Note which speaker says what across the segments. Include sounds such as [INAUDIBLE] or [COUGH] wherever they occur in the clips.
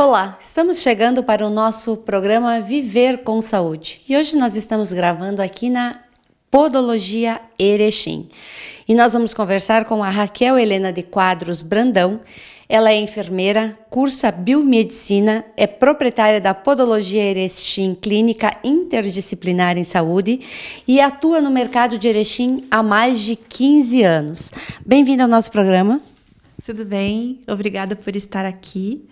Speaker 1: Olá, estamos chegando para o nosso programa Viver com Saúde e hoje nós estamos gravando aqui na Podologia Erechim e nós vamos conversar com a Raquel Helena de Quadros Brandão. Ela é enfermeira, cursa biomedicina, é proprietária da Podologia Erechim Clínica Interdisciplinar em Saúde e atua no mercado de Erechim há mais de 15
Speaker 2: anos. Bem-vinda ao nosso programa. Tudo bem? Obrigada por estar aqui.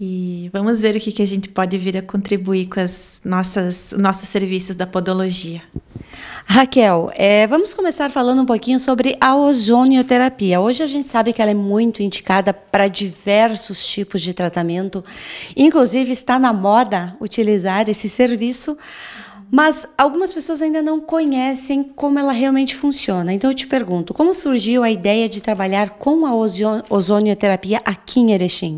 Speaker 2: E vamos ver o que, que a gente pode vir a contribuir com as nossas nossos serviços da podologia.
Speaker 1: Raquel, é, vamos começar falando um pouquinho sobre a ozonioterapia. Hoje a gente sabe que ela é muito indicada para diversos tipos de tratamento, inclusive está na moda utilizar esse serviço, mas algumas pessoas ainda não conhecem como ela realmente funciona. Então eu te pergunto, como surgiu a ideia de trabalhar com a ozonioterapia aqui em Erechim?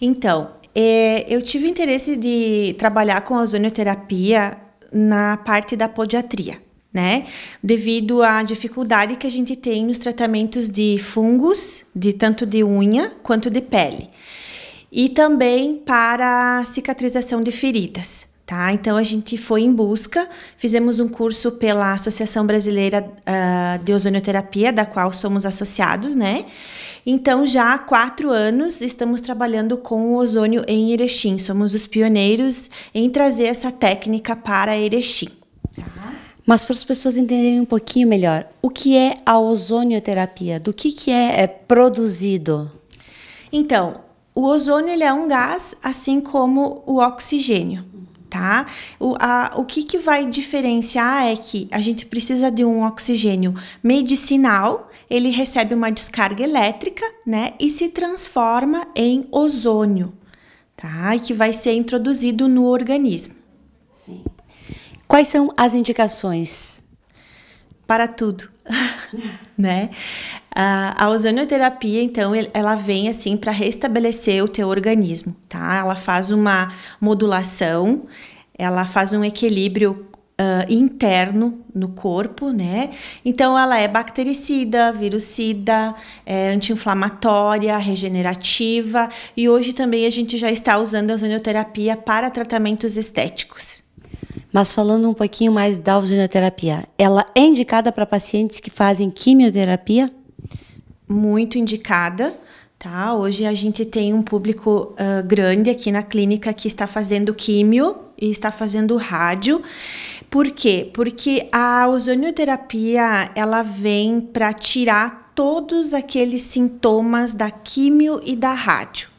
Speaker 2: Então, é, eu tive interesse de trabalhar com a ozonioterapia na parte da podiatria. Né? Devido à dificuldade que a gente tem nos tratamentos de fungos, de tanto de unha quanto de pele, e também para cicatrização de feridas. Tá? Então a gente foi em busca, fizemos um curso pela Associação Brasileira uh, de Ozonioterapia, da qual somos associados, né? Então já há quatro anos estamos trabalhando com o ozônio em Erechim, somos os pioneiros em trazer essa técnica para Erechim.
Speaker 1: Tá? Mas para as pessoas entenderem um pouquinho melhor, o que é a
Speaker 2: ozonioterapia? Do que, que é, é produzido? Então, o ozônio ele é um gás, assim como o oxigênio tá? O, a, o que, que vai diferenciar é que a gente precisa de um oxigênio medicinal, ele recebe uma descarga elétrica, né? E se transforma em ozônio, tá? E que vai ser introduzido no organismo. Sim. Quais são as indicações para tudo, [LAUGHS] né? A, a ozonioterapia, então, ela vem assim para restabelecer o teu organismo, tá? Ela faz uma modulação, ela faz um equilíbrio Uh, interno no corpo, né? Então ela é bactericida, virucida, é anti-inflamatória, regenerativa e hoje também a gente já está usando a ozonioterapia para tratamentos estéticos.
Speaker 1: Mas falando um pouquinho mais da ozonoterapia, ela é indicada para pacientes que fazem quimioterapia?
Speaker 2: Muito indicada. Tá, hoje a gente tem um público uh, grande aqui na clínica que está fazendo químio e está fazendo rádio. Por quê? Porque a ozonioterapia ela vem para tirar todos aqueles sintomas da químio e da rádio.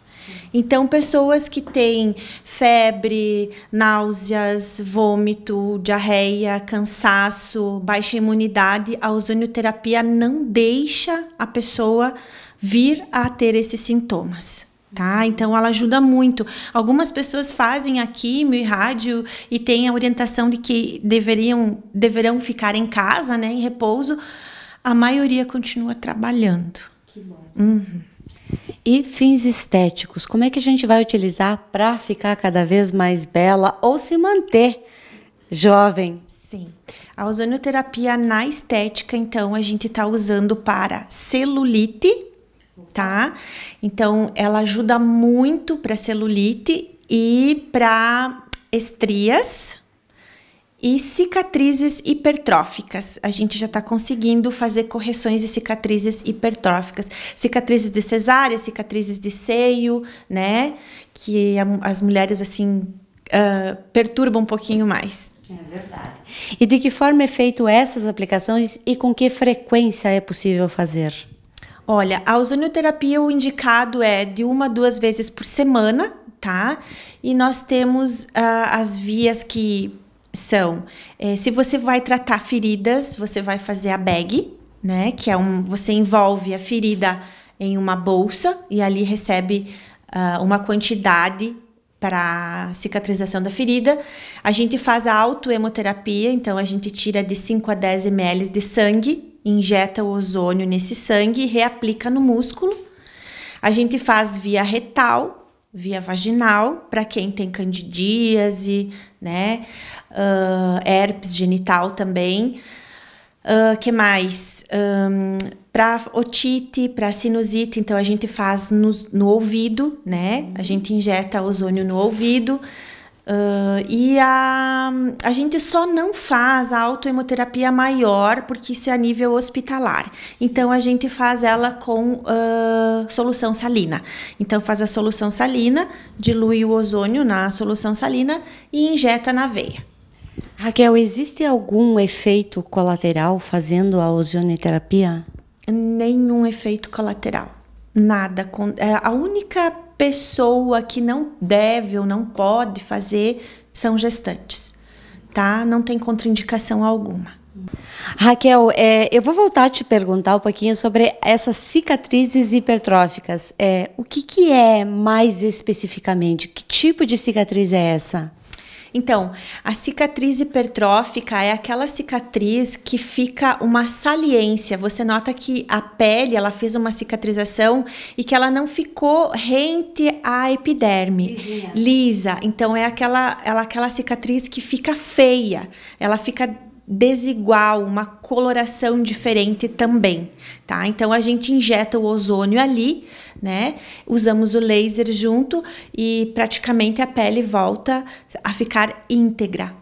Speaker 2: Então, pessoas que têm febre, náuseas, vômito, diarreia, cansaço, baixa imunidade, a ozonioterapia não deixa a pessoa vir a ter esses sintomas. Tá? Então ela ajuda muito. Algumas pessoas fazem a químio e rádio e têm a orientação de que deveriam, deverão ficar em casa, né, em repouso. A maioria continua trabalhando. Que
Speaker 1: bom. Uhum. E fins estéticos, como é que a gente vai utilizar para ficar cada vez mais bela ou se manter
Speaker 2: jovem? Sim. A terapia na estética, então, a gente está usando para celulite, tá? Então, ela ajuda muito para celulite e para estrias, e cicatrizes hipertróficas. A gente já está conseguindo fazer correções de cicatrizes hipertróficas, cicatrizes de cesárea, cicatrizes de seio, né? Que as mulheres assim uh, perturbam um pouquinho mais. É verdade.
Speaker 1: E de que forma é feito essas aplicações e com que frequência é possível fazer?
Speaker 2: Olha, a ozonioterapia o indicado é de uma a duas vezes por semana, tá? E nós temos uh, as vias que são: é, se você vai tratar feridas, você vai fazer a bag, né? Que é um. Você envolve a ferida em uma bolsa e ali recebe uh, uma quantidade para cicatrização da ferida. A gente faz a autoemoterapia, então a gente tira de 5 a 10 ml de sangue, injeta o ozônio nesse sangue e reaplica no músculo. A gente faz via retal, via vaginal para quem tem candidíase, né? Uh, herpes genital também. Uh, que mais? Um, para otite, para sinusite, então a gente faz no, no ouvido, né? A gente injeta ozônio no ouvido. Uh, e a, a gente só não faz a autoemoterapia maior porque isso é a nível hospitalar. Então a gente faz ela com uh, solução salina. Então faz a solução salina, dilui o ozônio na solução salina e injeta na veia.
Speaker 1: Raquel, existe algum efeito colateral fazendo a ozonioterapia?
Speaker 2: Nenhum efeito colateral. Nada. É, a única pessoa que não deve ou não pode fazer são gestantes, tá? Não tem contraindicação alguma.
Speaker 1: Raquel, é, eu vou voltar a te perguntar um pouquinho sobre essas cicatrizes hipertróficas. É, o que, que é mais especificamente? Que tipo de cicatriz é essa?
Speaker 2: Então, a cicatriz hipertrófica é aquela cicatriz que fica uma saliência. Você nota que a pele, ela fez uma cicatrização e que ela não ficou rente à epiderme. Lisa. Então é aquela, ela, aquela cicatriz que fica feia. Ela fica desigual, uma coloração diferente também, tá? Então a gente injeta o ozônio ali, né? Usamos o laser junto e praticamente a pele volta a ficar íntegra.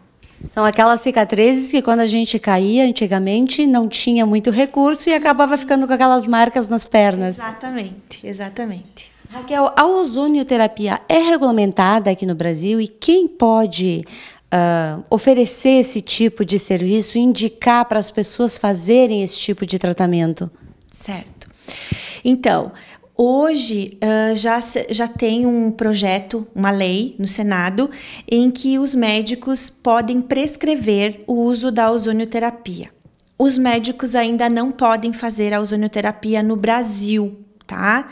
Speaker 1: São aquelas cicatrizes que quando a gente caía antigamente não tinha muito recurso e acabava ficando com aquelas marcas nas pernas.
Speaker 2: Exatamente, exatamente. Raquel, a
Speaker 1: ozonioterapia é regulamentada aqui no Brasil e quem pode uh, oferecer esse tipo de serviço, indicar para as pessoas fazerem esse tipo de tratamento?
Speaker 2: Certo. Então, Hoje uh, já, já tem um projeto, uma lei no Senado, em que os médicos podem prescrever o uso da ozonioterapia. Os médicos ainda não podem fazer a ozonioterapia no Brasil, tá?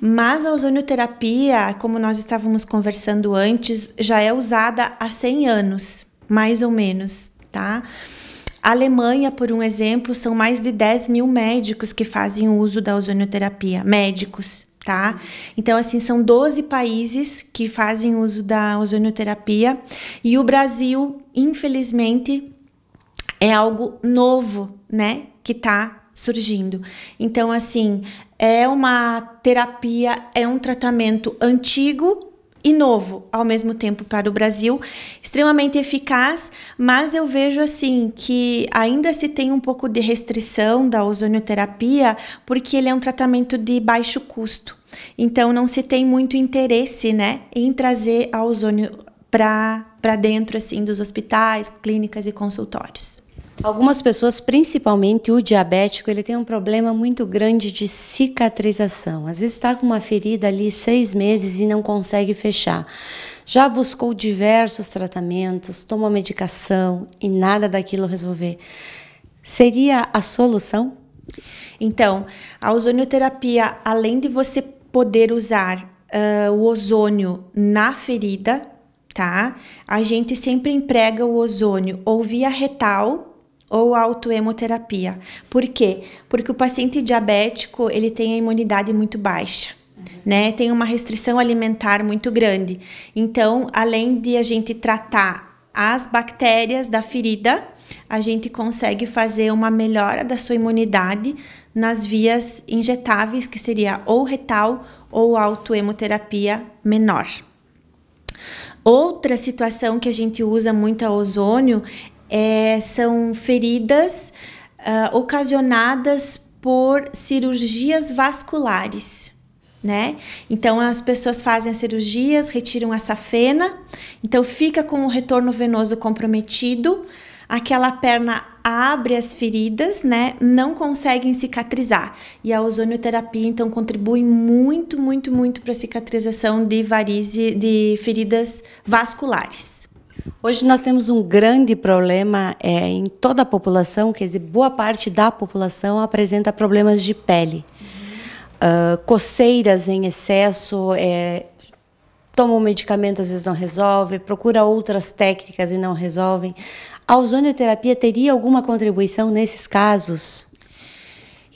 Speaker 2: Mas a ozonioterapia, como nós estávamos conversando antes, já é usada há 100 anos, mais ou menos, tá? A Alemanha, por um exemplo, são mais de 10 mil médicos que fazem uso da ozonioterapia, médicos, tá? Então, assim, são 12 países que fazem uso da ozonioterapia e o Brasil, infelizmente, é algo novo, né? Que tá surgindo. Então, assim, é uma terapia, é um tratamento antigo e novo ao mesmo tempo para o Brasil, extremamente eficaz, mas eu vejo assim que ainda se tem um pouco de restrição da ozonioterapia, porque ele é um tratamento de baixo custo. Então não se tem muito interesse, né, em trazer a ozônio para dentro assim dos hospitais, clínicas e consultórios.
Speaker 1: Algumas pessoas, principalmente o diabético, ele tem um problema muito grande de cicatrização. Às vezes está com uma ferida ali seis meses e não consegue fechar. Já buscou diversos tratamentos, toma
Speaker 2: medicação e nada daquilo resolver. Seria a solução? Então, a ozonioterapia, além de você poder usar uh, o ozônio na ferida, tá? A gente sempre emprega o ozônio ou via retal ou autoemoterapia. Por quê? Porque o paciente diabético, ele tem a imunidade muito baixa. Uhum. Né, tem uma restrição alimentar muito grande. Então, além de a gente tratar as bactérias da ferida, a gente consegue fazer uma melhora da sua imunidade nas vias injetáveis, que seria ou retal ou autoemoterapia menor. Outra situação que a gente usa muito a é ozônio é, são feridas uh, ocasionadas por cirurgias vasculares. Né? Então as pessoas fazem as cirurgias, retiram a safena, então fica com o retorno venoso comprometido, aquela perna abre as feridas, né? Não conseguem cicatrizar. E a ozonioterapia então contribui muito, muito, muito para a cicatrização de varizes, de feridas vasculares. Hoje nós temos um grande
Speaker 1: problema é, em toda a população, quer dizer, boa parte da população apresenta problemas de pele. Uh, coceiras em excesso, é, tomam medicamento, às vezes não resolve, procura outras técnicas e não resolvem.
Speaker 2: A ozonioterapia teria alguma contribuição nesses casos?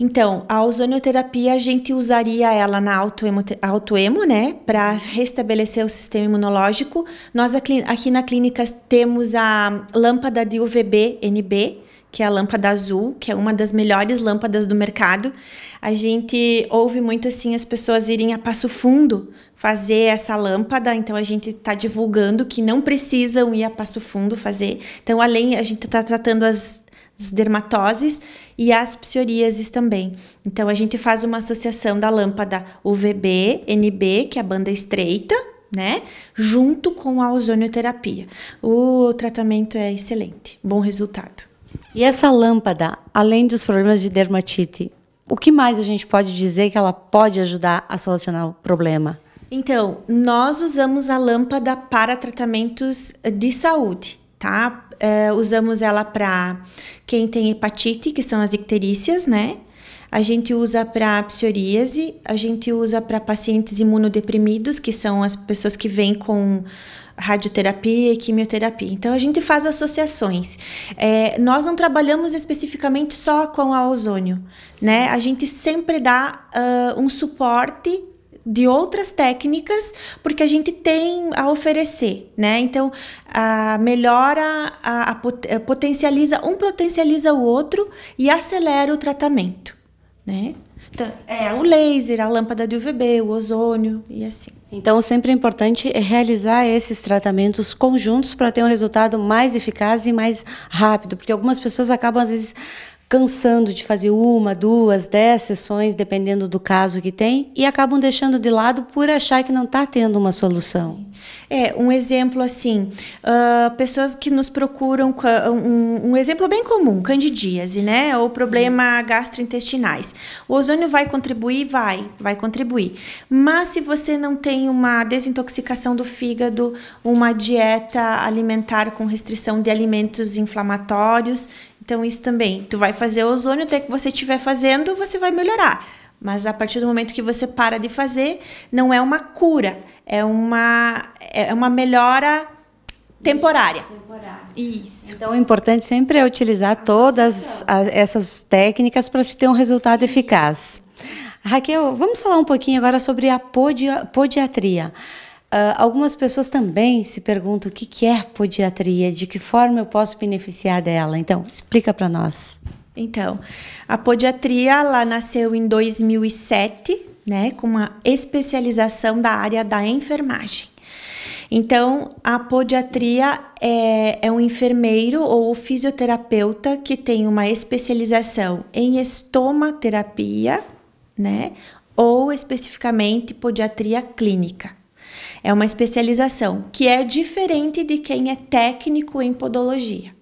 Speaker 2: Então, a ozonioterapia, a gente usaria ela na autoemo, autoemo né, para restabelecer o sistema imunológico. Nós aqui na clínica temos a lâmpada de UVB-NB, que é a lâmpada azul, que é uma das melhores lâmpadas do mercado. A gente ouve muito assim as pessoas irem a passo fundo fazer essa lâmpada, então a gente está divulgando que não precisam ir a passo fundo fazer. Então, além, a gente está tratando as as dermatoses e as psoríases também. Então a gente faz uma associação da lâmpada UVB, NB, que é a banda estreita, né? Junto com a ozonioterapia. O tratamento é excelente, bom resultado.
Speaker 1: E essa lâmpada, além dos problemas de dermatite, o que mais a gente pode dizer que ela pode ajudar a solucionar o problema?
Speaker 2: Então, nós usamos a lâmpada para tratamentos de saúde tá? É, usamos ela para quem tem hepatite, que são as icterícias, né? A gente usa para psoríase, a gente usa para pacientes imunodeprimidos, que são as pessoas que vêm com radioterapia e quimioterapia. Então a gente faz associações. É, nós não trabalhamos especificamente só com a ozônio, né? A gente sempre dá uh, um suporte de outras técnicas, porque a gente tem a oferecer, né? Então, a melhora, a, a pot eh, potencializa um, potencializa o outro e acelera o tratamento, né? Então, é o laser, a lâmpada de UVB, o ozônio e assim. Então,
Speaker 1: sempre é importante realizar esses tratamentos conjuntos para ter um resultado mais eficaz e mais rápido, porque algumas pessoas acabam às vezes cansando de fazer uma, duas, dez sessões, dependendo do caso que tem, e acabam deixando de lado por achar que não está tendo uma solução.
Speaker 2: É, um exemplo assim, uh, pessoas que nos procuram, um, um, exemplo bem comum, candidíase, né? Ou problema Sim. gastrointestinais. O ozônio vai contribuir? Vai, vai contribuir. Mas se você não tem uma desintoxicação do fígado, uma dieta alimentar com restrição de alimentos inflamatórios, então, isso também. Tu vai fazer ozônio, até que você estiver fazendo, você vai melhorar. Mas a partir do momento que você para de fazer, não é uma cura, é uma, é uma melhora temporária. Temporária. Isso.
Speaker 1: Então, o importante sempre é utilizar todas essas técnicas para se ter um resultado eficaz. Raquel, vamos falar um pouquinho agora sobre a podia, podiatria. Ah, algumas pessoas também se perguntam o que, que é podiatria, de que forma eu posso beneficiar dela. Então, explica para nós.
Speaker 2: Então, a podiatria ela nasceu em 2007, né, com uma especialização da área da enfermagem. Então, a podiatria é, é um enfermeiro ou fisioterapeuta que tem uma especialização em estomaterapia, né, ou especificamente podiatria clínica. É uma especialização que é diferente de quem é técnico em podologia.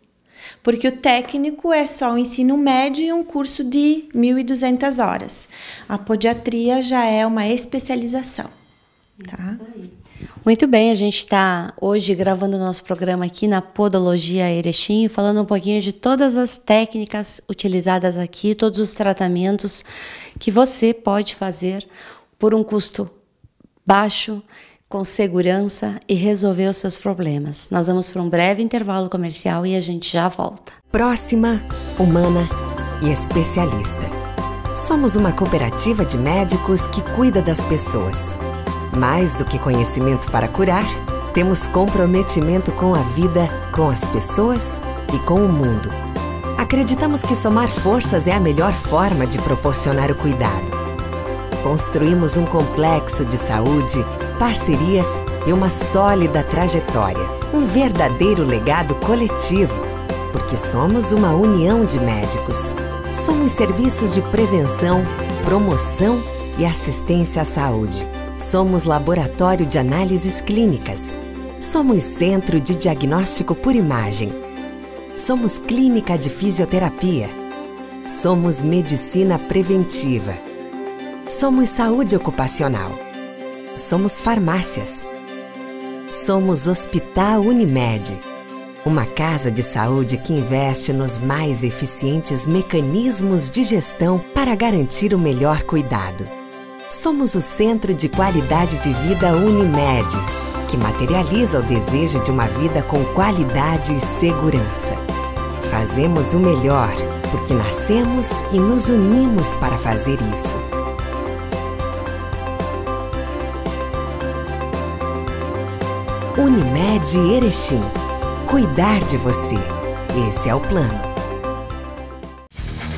Speaker 2: Porque o técnico é só um ensino médio e um curso de 1.200 horas. A podiatria já é uma especialização. Tá?
Speaker 1: Muito bem, a gente está hoje gravando o nosso programa aqui na Podologia Erechim, falando um pouquinho de todas as técnicas utilizadas aqui, todos os tratamentos que você pode fazer por um custo baixo com segurança e resolver os seus problemas. Nós vamos para um breve intervalo comercial e a
Speaker 3: gente já volta. Próxima, humana e especialista. Somos uma cooperativa de médicos que cuida das pessoas. Mais do que conhecimento para curar, temos comprometimento com a vida, com as pessoas e com o mundo. Acreditamos que somar forças é a melhor forma de proporcionar o cuidado. Construímos um complexo de saúde parcerias e uma sólida trajetória. Um verdadeiro legado coletivo, porque somos uma união de médicos. Somos serviços de prevenção, promoção e assistência à saúde. Somos laboratório de análises clínicas. Somos centro de diagnóstico por imagem. Somos clínica de fisioterapia. Somos medicina preventiva. Somos saúde ocupacional somos farmácias. Somos Hospital Unimed, uma casa de saúde que investe nos mais eficientes mecanismos de gestão para garantir o melhor cuidado. Somos o Centro de Qualidade de Vida Unimed, que materializa o desejo de uma vida com qualidade e segurança. Fazemos o melhor, porque nascemos e nos unimos para fazer isso. Unimed Erechim. Cuidar de você. Esse é o plano.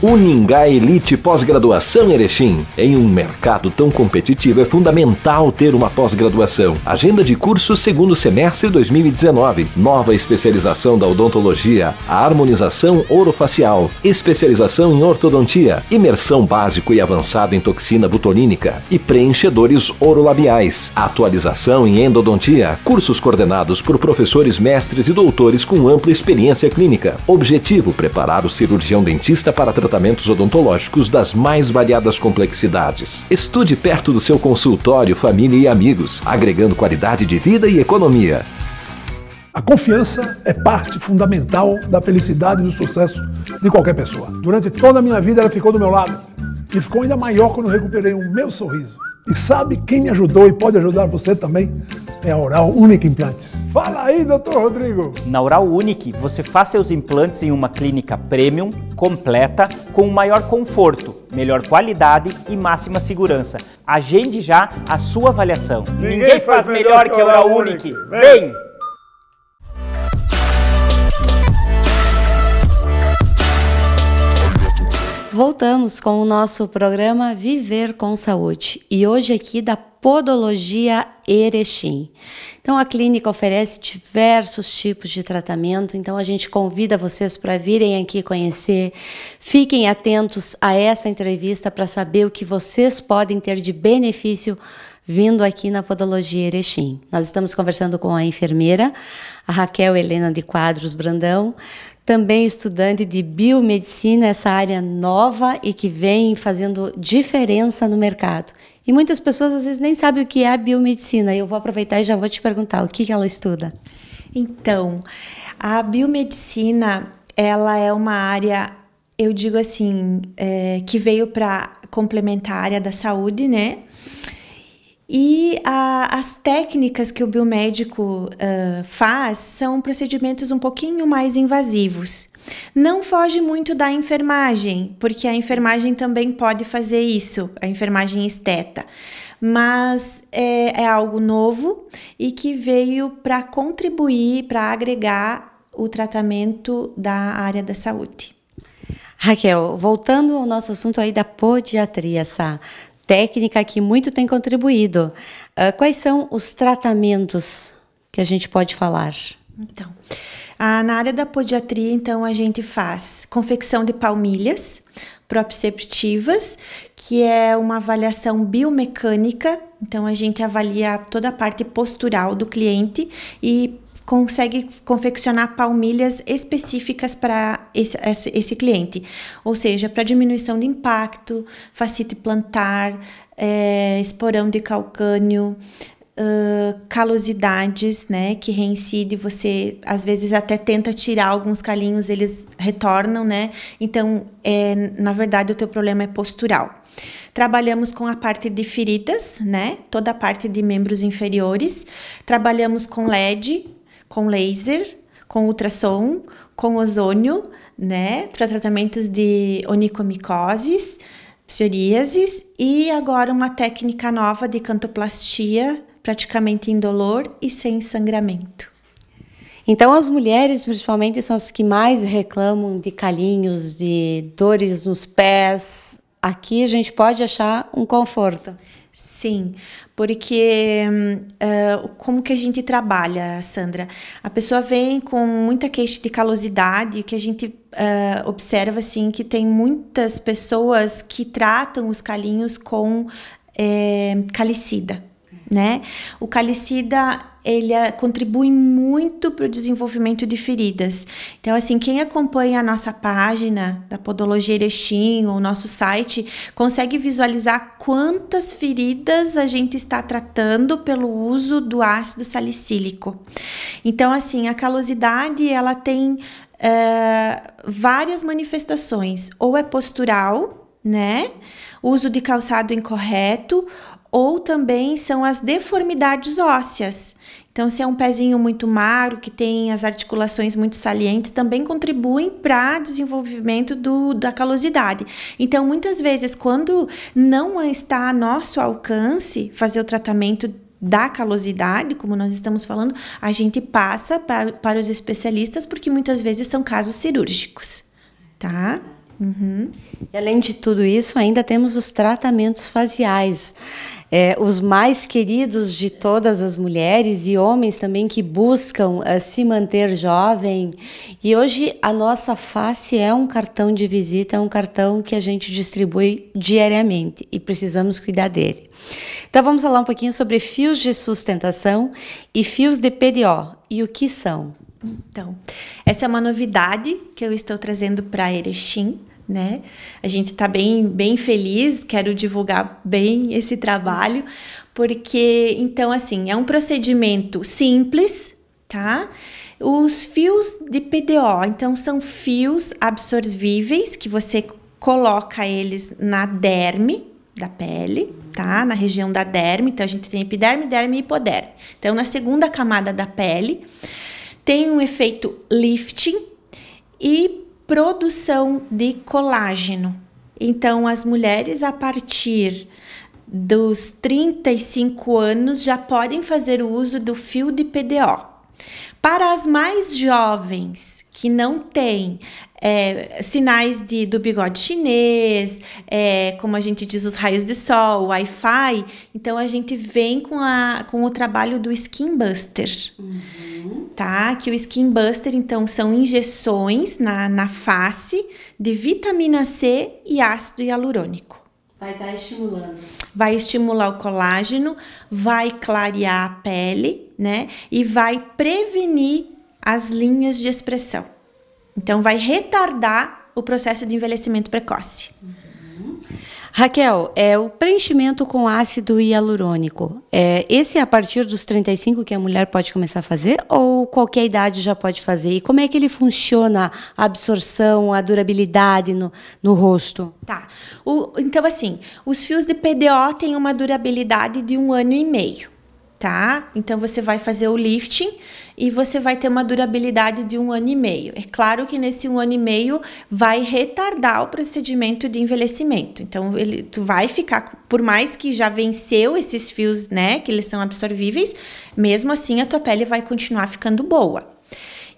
Speaker 1: Uningá Elite Pós-Graduação Erechim. Em um mercado tão competitivo, é fundamental ter uma pós-graduação. Agenda de curso segundo semestre 2019. Nova especialização da odontologia, a harmonização orofacial, especialização em ortodontia, imersão básico e avançado em toxina butolínica e preenchedores orolabiais, atualização em endodontia, cursos coordenados por professores mestres e doutores com ampla experiência clínica. Objetivo: preparar o cirurgião dentista para tratamento tratamentos odontológicos das mais variadas complexidades. Estude perto do seu consultório, família e amigos, agregando qualidade de vida e economia.
Speaker 2: A confiança é parte fundamental da felicidade e do sucesso de qualquer pessoa. Durante toda a minha vida, ela ficou do meu lado
Speaker 1: e ficou ainda maior quando eu recuperei o meu sorriso. E sabe quem me ajudou e pode ajudar você também? É a Oral Unique Implantes. Fala aí, doutor Rodrigo!
Speaker 2: Na Oral Unique, você faz seus implantes em uma clínica premium, completa, com maior conforto, melhor qualidade e máxima segurança. Agende já a sua avaliação. Ninguém,
Speaker 1: Ninguém faz, faz melhor, melhor que a Oral Unique. Unique. Vem. Vem. Voltamos com o nosso programa Viver com Saúde e hoje aqui da Podologia Erechim. Então a clínica oferece diversos tipos de tratamento, então a gente convida vocês para virem aqui conhecer. Fiquem atentos a essa entrevista para saber o que vocês podem ter de benefício vindo aqui na Podologia Erechim. Nós estamos conversando com a enfermeira, a Raquel Helena de Quadros Brandão, também estudante de biomedicina, essa área nova e que vem fazendo diferença no mercado. E muitas pessoas às vezes nem sabem o que é a biomedicina. Eu vou aproveitar
Speaker 2: e já vou te perguntar o que ela estuda. Então, a biomedicina ela é uma área, eu digo assim, é, que veio para complementar a área da saúde, né? E a, as técnicas que o biomédico uh, faz são procedimentos um pouquinho mais invasivos. Não foge muito da enfermagem, porque a enfermagem também pode fazer isso, a enfermagem esteta. Mas é, é algo novo e que veio para contribuir, para agregar o tratamento da área da saúde.
Speaker 1: Raquel, voltando ao nosso assunto aí da podiatria, Sá, técnica que muito tem contribuído. Uh, quais são os
Speaker 2: tratamentos
Speaker 1: que a gente pode falar? Então,
Speaker 2: a, na área da podiatria, então, a gente faz confecção de palmilhas proprioceptivas, que é uma avaliação biomecânica. Então, a gente avalia toda a parte postural do cliente e consegue confeccionar palmilhas específicas para esse, esse, esse, cliente, ou seja, para diminuição de impacto, facite plantar, é, esporão de calcânio, Uh, calosidades, né, que reincide, você às vezes até tenta tirar alguns calinhos, eles retornam, né? Então, é, na verdade, o teu problema é postural. Trabalhamos com a parte de feridas, né? Toda a parte de membros inferiores. Trabalhamos com LED, com laser, com ultrassom, com ozônio, né? Para tratamentos de onicomicoses, psoríases e agora uma técnica nova de cantoplastia, praticamente indolor e sem sangramento.
Speaker 1: Então, as mulheres, principalmente, são as que mais reclamam de calinhos, de dores nos pés. Aqui a gente
Speaker 2: pode achar um conforto. Sim, porque uh, como que a gente trabalha, Sandra? A pessoa vem com muita queixa de calosidade, que a gente uh, observa assim que tem muitas pessoas que tratam os calinhos com é, calicida né? O calicida ele é, contribui muito para o desenvolvimento de feridas. Então, assim, quem acompanha a nossa página da Podologia Erechim ou nosso site consegue visualizar quantas feridas a gente está tratando pelo uso do ácido salicílico. Então, assim, a calosidade ela tem eh, várias manifestações, ou é postural, né? Uso de calçado incorreto, ou também são as deformidades ósseas. Então, se é um pezinho muito magro, que tem as articulações muito salientes, também contribuem para desenvolvimento do, da calosidade. Então, muitas vezes, quando não está a nosso alcance fazer o tratamento da calosidade, como nós estamos falando, a gente passa para, para os especialistas, porque muitas vezes são casos cirúrgicos, tá? Uhum. E além de tudo isso, ainda temos
Speaker 1: os tratamentos faciais é, os mais queridos de todas as mulheres e homens também que buscam é, se manter jovem. E hoje a nossa face é um cartão de visita, é um cartão que a gente distribui diariamente e precisamos cuidar dele. Então vamos falar um pouquinho sobre fios de sustentação e fios de PDO e o que são.
Speaker 2: Então, essa é uma novidade que eu estou trazendo para Erechim né? A gente está bem, bem feliz, quero divulgar bem esse trabalho, porque então assim, é um procedimento simples, tá? Os fios de PDO, então são fios absorvíveis que você coloca eles na derme da pele, tá? Na região da derme, então a gente tem epiderme, derme e hipoderme. Então na segunda camada da pele tem um efeito lifting e produção de colágeno. Então, as mulheres, a partir dos 35 anos, já podem fazer o uso do fio de PDO. Para as mais jovens, que não tem é, sinais de, do bigode chinês, é, como a gente diz, os raios de sol, o Wi-Fi. Então a gente vem com, a, com o trabalho do Skin Buster. Uhum. Tá? Que o Skin Buster, então, são injeções na, na face de vitamina C e ácido hialurônico.
Speaker 1: Vai estar tá estimulando.
Speaker 2: Vai estimular o colágeno, vai clarear a pele, né? E vai prevenir as linhas de expressão. Então, vai retardar o processo de envelhecimento precoce. Uhum.
Speaker 1: Raquel, é o preenchimento com ácido hialurônico. É, esse é a partir dos 35 que a mulher pode começar a fazer ou qualquer idade já pode fazer? E como é que ele funciona a absorção, a durabilidade no, no rosto?
Speaker 2: Tá. O, então, assim, os fios de PDO têm uma durabilidade de um ano e meio tá? Então você vai fazer o lifting e você vai ter uma durabilidade de um ano e meio. É claro que nesse um ano e meio vai retardar o procedimento de envelhecimento. Então ele, tu vai ficar, por mais que já venceu esses fios, né, que eles são absorvíveis, mesmo assim a tua pele vai continuar ficando boa.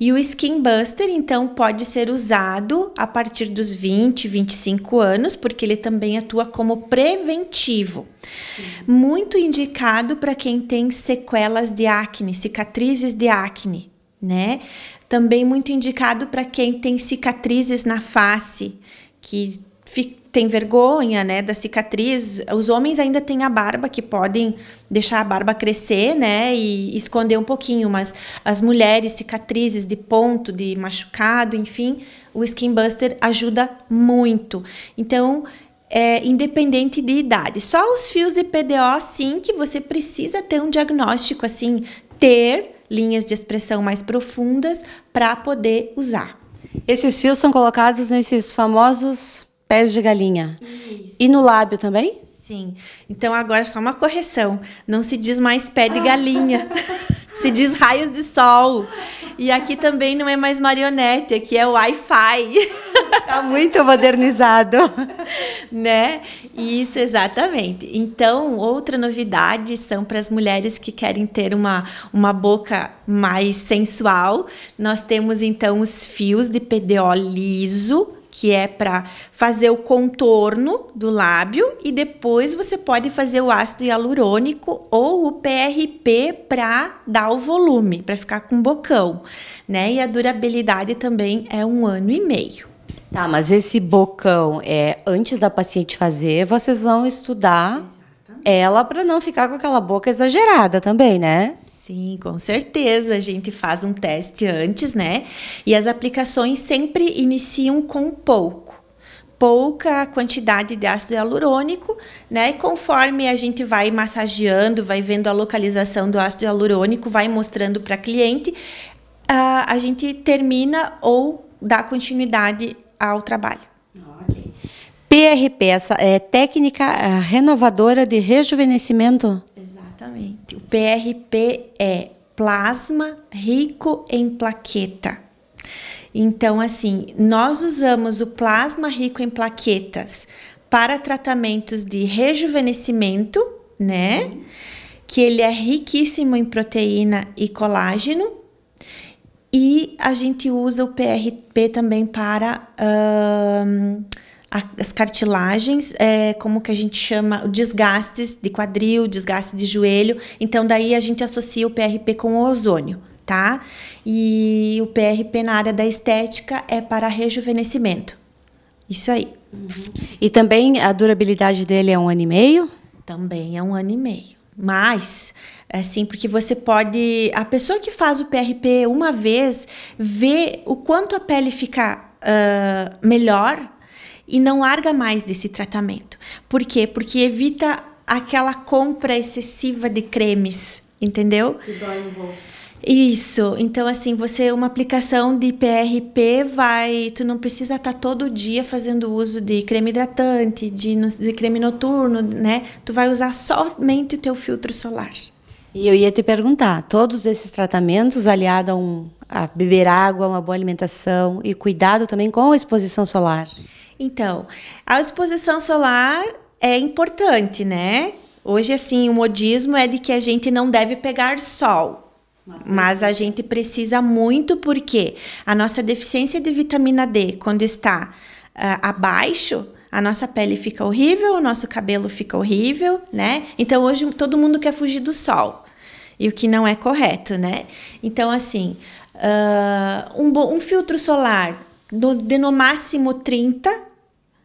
Speaker 2: E o Skin Buster, então, pode ser usado a partir dos 20, 25 anos, porque ele também atua como preventivo. Sim. Muito indicado para quem tem sequelas de acne, cicatrizes de acne, né? Também muito indicado para quem tem cicatrizes na face, que tem vergonha, né, da cicatriz. Os homens ainda têm a barba, que podem deixar a barba crescer, né, e esconder um pouquinho, mas as mulheres, cicatrizes de ponto, de machucado, enfim, o Skin Buster ajuda muito. Então, é, independente de idade. Só os fios de PDO, sim, que você precisa ter um diagnóstico, assim, ter linhas de expressão mais profundas para poder usar.
Speaker 1: Esses fios são colocados nesses famosos pés de galinha. Isso. E no lábio
Speaker 2: também? Sim. Então agora só uma correção. Não se diz mais pé de galinha. [LAUGHS] se diz raios de sol. E aqui também não é mais marionete, aqui é Wi-Fi. [LAUGHS] Tá muito modernizado. né? Isso, exatamente. Então, outra novidade são para as mulheres que querem ter uma, uma boca mais sensual. Nós temos então os fios de PDO liso, que é para fazer o contorno do lábio e depois você pode fazer o ácido hialurônico ou o PRP para dar o volume, para ficar com bocão, né? E a durabilidade também é um ano e meio.
Speaker 1: Tá, mas esse bocão é antes da paciente fazer, vocês vão estudar Exato ela para não ficar com aquela boca exagerada também, né?
Speaker 2: Sim, com certeza. A gente faz um teste antes, né? E as aplicações sempre iniciam com pouco pouca quantidade de ácido hialurônico, né? E conforme a gente vai massageando, vai vendo a localização do ácido hialurônico, vai mostrando para cliente, a, a gente termina ou dá continuidade ao trabalho. PRP, essa é técnica é,
Speaker 1: renovadora de
Speaker 2: rejuvenescimento? Exatamente. O PRP é plasma rico em plaqueta. Então, assim, nós usamos o plasma rico em plaquetas para tratamentos de rejuvenescimento, né? Que ele é riquíssimo em proteína e colágeno. E a gente usa o PRP também para. Uh, as cartilagens, é, como que a gente chama, desgastes de quadril, desgaste de joelho. Então, daí a gente associa o PRP com o ozônio, tá? E o PRP na área da estética é para rejuvenescimento. Isso aí. Uhum. E também a durabilidade dele é um ano e meio? Também é um ano e meio. Mas, é assim, porque você pode. A pessoa que faz o PRP uma vez vê o quanto a pele fica uh, melhor e não larga mais desse tratamento. Por quê? Porque evita aquela compra excessiva de cremes, entendeu? Que
Speaker 1: dói no bolso.
Speaker 2: Isso. Então, assim, você, uma aplicação de PRP vai. Tu não precisa estar tá todo dia fazendo uso de creme hidratante, de, de creme noturno, né? Tu vai usar somente o teu filtro solar.
Speaker 1: E eu ia te perguntar, todos esses tratamentos aliados a, um, a beber água, uma boa alimentação e cuidado também com a exposição solar.
Speaker 2: Então, a exposição solar é importante, né? Hoje, assim, o modismo é de que a gente não deve pegar sol. Mas, mas a gente precisa muito porque a nossa deficiência de vitamina D, quando está uh, abaixo, a nossa pele fica horrível, o nosso cabelo fica horrível, né? Então hoje todo mundo quer fugir do sol. E o que não é correto, né? Então, assim, uh, um, um filtro solar do, de no máximo 30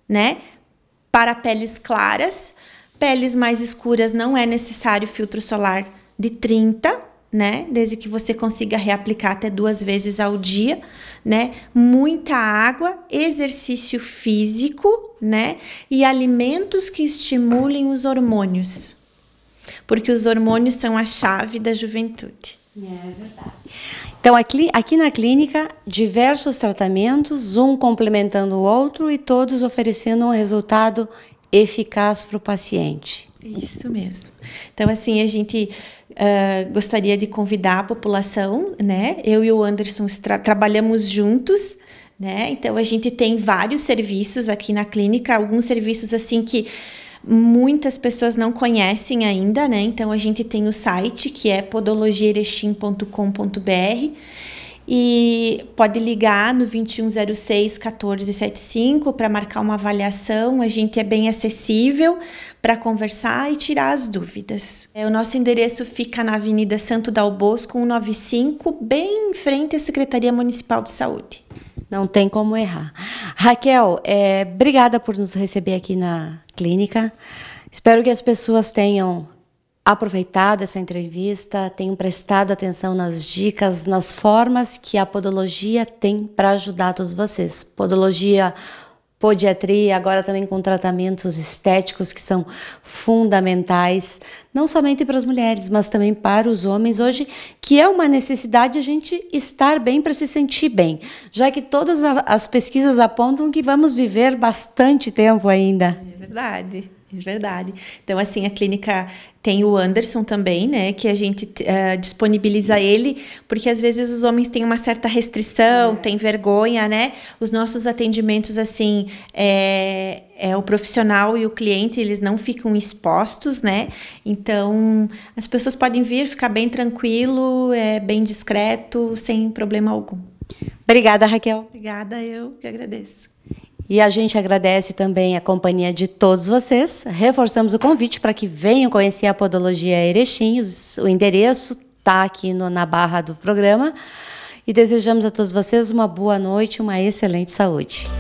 Speaker 2: né? Para peles claras, peles mais escuras não é necessário filtro solar de 30, né? Desde que você consiga reaplicar até duas vezes ao dia, né? Muita água, exercício físico, né? E alimentos que estimulem os hormônios. Porque os hormônios são a chave da juventude. É verdade.
Speaker 1: Então, aqui, aqui na clínica, diversos tratamentos, um complementando o outro e todos oferecendo um resultado eficaz para o paciente.
Speaker 2: Isso mesmo. Então, assim, a gente uh, gostaria de convidar a população, né? Eu e o Anderson tra trabalhamos juntos. Né? Então a gente tem vários serviços aqui na clínica, alguns serviços assim que Muitas pessoas não conhecem ainda, né? Então a gente tem o site que é podologiaerechim.com.br e pode ligar no 2106 1475 para marcar uma avaliação. A gente é bem acessível para conversar e tirar as dúvidas. É, o nosso endereço fica na Avenida Santo Bosco, 195, bem em frente à Secretaria Municipal de Saúde.
Speaker 1: Não tem como errar. Raquel, é, obrigada por nos receber aqui na, clínica. Espero que as pessoas tenham aproveitado essa entrevista, tenham prestado atenção nas dicas, nas formas que a podologia tem para ajudar todos vocês. Podologia podiatria, agora também com tratamentos estéticos que são fundamentais, não somente para as mulheres, mas também para os homens hoje, que é uma necessidade a gente estar bem para se sentir bem, já que todas as pesquisas apontam que vamos viver bastante tempo ainda.
Speaker 2: É verdade. É verdade. Então, assim, a clínica tem o Anderson também, né? Que a gente uh, disponibiliza ele, porque às vezes os homens têm uma certa restrição, é. têm vergonha, né? Os nossos atendimentos, assim, é, é, o profissional e o cliente, eles não ficam expostos, né? Então, as pessoas podem vir, ficar bem tranquilo, é bem discreto, sem problema algum. Obrigada, Raquel. Obrigada, eu que agradeço.
Speaker 1: E a gente agradece também a companhia de todos vocês. Reforçamos o convite para que venham conhecer a Podologia Erechim. O endereço está aqui no, na barra do programa. E desejamos a todos vocês uma boa noite, uma excelente saúde.